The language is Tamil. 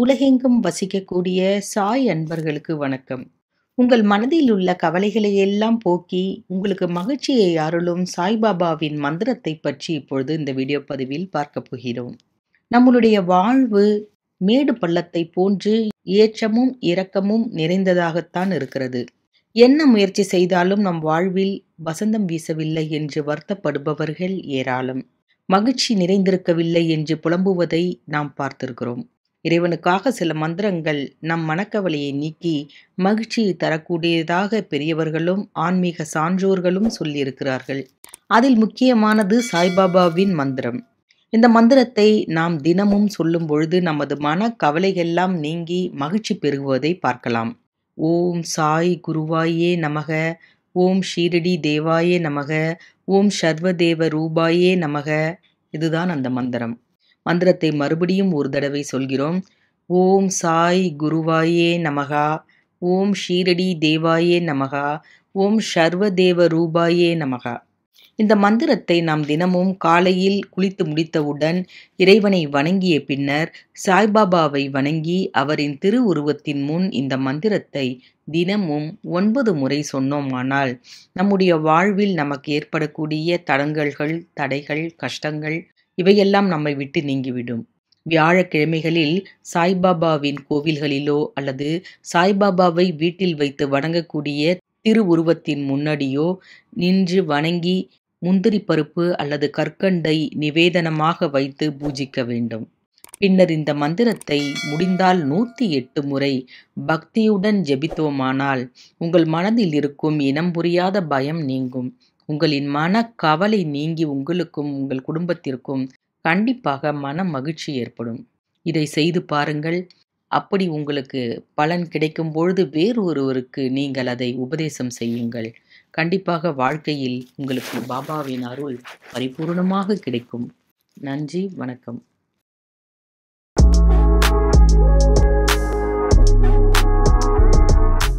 உலகெங்கும் வசிக்கக்கூடிய சாய் அன்பர்களுக்கு வணக்கம் உங்கள் மனதில் உள்ள கவலைகளை எல்லாம் போக்கி உங்களுக்கு மகிழ்ச்சியை அருளும் சாய்பாபாவின் மந்திரத்தை பற்றி இப்பொழுது இந்த வீடியோ பதிவில் பார்க்க போகிறோம் நம்மளுடைய வாழ்வு மேடு பள்ளத்தை போன்று ஏற்றமும் இரக்கமும் நிறைந்ததாகத்தான் இருக்கிறது என்ன முயற்சி செய்தாலும் நம் வாழ்வில் வசந்தம் வீசவில்லை என்று வருத்தப்படுபவர்கள் ஏராளம் மகிழ்ச்சி நிறைந்திருக்கவில்லை என்று புலம்புவதை நாம் பார்த்திருக்கிறோம் இறைவனுக்காக சில மந்திரங்கள் நம் மனக்கவலையை நீக்கி மகிழ்ச்சியை தரக்கூடியதாக பெரியவர்களும் ஆன்மீக சான்றோர்களும் சொல்லியிருக்கிறார்கள் அதில் முக்கியமானது சாய்பாபாவின் மந்திரம் இந்த மந்திரத்தை நாம் தினமும் சொல்லும் பொழுது நமது மன கவலைகள்லாம் நீங்கி மகிழ்ச்சி பெருகுவதை பார்க்கலாம் ஓம் சாய் குருவாயே நமக ஓம் ஷீரடி தேவாயே நமக ஓம் சர்வதேவ ரூபாயே நமக இதுதான் அந்த மந்திரம் மந்திரத்தை மறுபடியும் ஒரு தடவை சொல்கிறோம் ஓம் சாய் குருவாயே நமகா ஓம் ஷீரடி தேவாயே நமகா ஓம் சர்வதேவ ரூபாயே நமகா இந்த மந்திரத்தை நாம் தினமும் காலையில் குளித்து முடித்தவுடன் இறைவனை வணங்கிய பின்னர் சாய்பாபாவை வணங்கி அவரின் திருவுருவத்தின் முன் இந்த மந்திரத்தை தினமும் ஒன்பது முறை சொன்னோமானால் நம்முடைய வாழ்வில் நமக்கு ஏற்படக்கூடிய தடங்கல்கள் தடைகள் கஷ்டங்கள் இவையெல்லாம் நம்மை விட்டு நீங்கிவிடும் வியாழக்கிழமைகளில் சாய்பாபாவின் கோவில்களிலோ அல்லது சாய்பாபாவை வீட்டில் வைத்து வணங்கக்கூடிய திருவுருவத்தின் முன்னடியோ நின்று வணங்கி முந்திரி பருப்பு அல்லது கற்கண்டை நிவேதனமாக வைத்து பூஜிக்க வேண்டும் பின்னர் இந்த மந்திரத்தை முடிந்தால் நூற்றி எட்டு முறை பக்தியுடன் ஜெபித்தோமானால் உங்கள் மனதில் இருக்கும் இனம் புரியாத பயம் நீங்கும் உங்களின் மன கவலை நீங்கி உங்களுக்கும் உங்கள் குடும்பத்திற்கும் கண்டிப்பாக மன மகிழ்ச்சி ஏற்படும் இதை செய்து பாருங்கள் அப்படி உங்களுக்கு பலன் கிடைக்கும் பொழுது வேறு ஒருவருக்கு நீங்கள் அதை உபதேசம் செய்யுங்கள் கண்டிப்பாக வாழ்க்கையில் உங்களுக்கு பாபாவின் அருள் பரிபூர்ணமாக கிடைக்கும் நன்றி வணக்கம்